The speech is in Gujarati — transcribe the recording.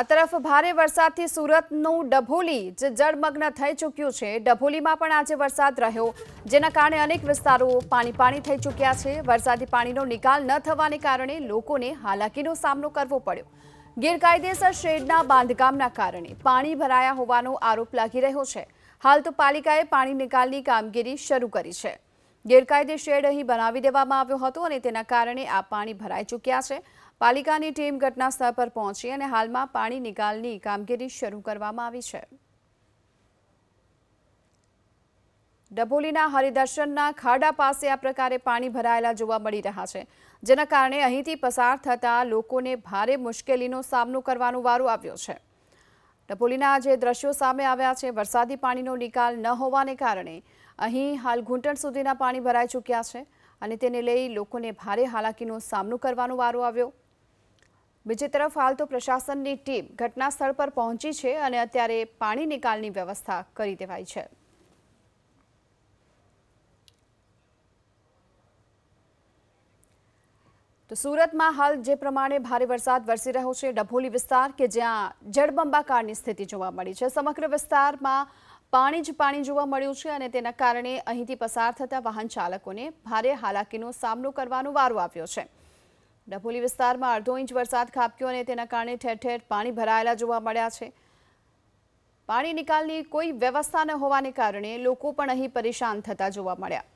આ તરફ ભારે વરસાદથી સુરતનું ડભોલી જે જળમગ્ન થઈ ચૂક્યું છે ડભોલીમાં પણ આજે વરસાદ રહ્યો જેના કારણે અનેક વિસ્તારો પાણી પાણી થઈ ચૂક્યા છે વરસાદી પાણીનો નિકાલ ન થવાને કારણે લોકોને હાલાકીનો સામનો કરવો પડ્યો ગેરકાયદેસર શેડના બાંધકામના કારણે પાણી ભરાયા હોવાનો આરોપ લાગી રહ્યો છે હાલ તો પાલિકાએ પાણી નિકાલની કામગીરી શરૂ કરી છે ગેરકાયદે શેડ અહીં બનાવી દેવામાં આવ્યો હતો અને તેના કારણે આ પાણી ભરાઈ ચૂક્યા છે પાલિકાની ટીમ ઘટનાસ્થળ પર પહોંચી અને હાલમાં પાણી નિકાલની કામગીરી શરૂ કરવામાં આવી છે ડભોલીના હરિદર્શનના ખાડા પાસે આ પ્રકારે પાણી ભરાયેલા જોવા મળી રહ્યા છે જેના કારણે અહીંથી પસાર થતા લોકોને ભારે મુશ્કેલીનો સામનો કરવાનો વારો આવ્યો છે ડભોલીના જે દ્રશ્યો સામે આવ્યા છે વરસાદી પાણીનો નિકાલ ન હોવાને કારણે અહીં હાલ ઘૂંટણ સુધીના પાણી ભરાઈ ચૂક્યા છે અને તેને લઈ લોકોને ભારે હાલાકીનો સામનો કરવાનો વારો આવ્યો બીજી તરફ હાલ તો પ્રશાસનની ટીમ ઘટના સ્થળ પર પહોંચી છે અને અત્યારે પાણી નિકાલની વ્યવસ્થા કરી દેવાઈ છે તો સુરતમાં હાલ જે પ્રમાણે ભારે વરસાદ વરસી રહ્યો છે ડભોલી વિસ્તાર કે જ્યાં જળબંબાકારની સ્થિતિ જોવા મળી છે સમગ્ર વિસ્તારમાં પાણી જ પાણી જોવા મળ્યું છે અને તેના કારણે અહીંથી પસાર થતા વાહન ચાલકોને ભારે હાલાકીનો સામનો કરવાનો વારો આવ્યો છે ડભોલી વિસ્તારમાં અડધો ઇંચ વરસાદ ખાબક્યો અને તેના કારણે ઠેર ઠેર પાણી ભરાયેલા જોવા મળ્યા છે પાણી નિકાલની કોઈ વ્યવસ્થા ન હોવાને કારણે લોકો પણ અહીં પરેશાન થતા જોવા મળ્યા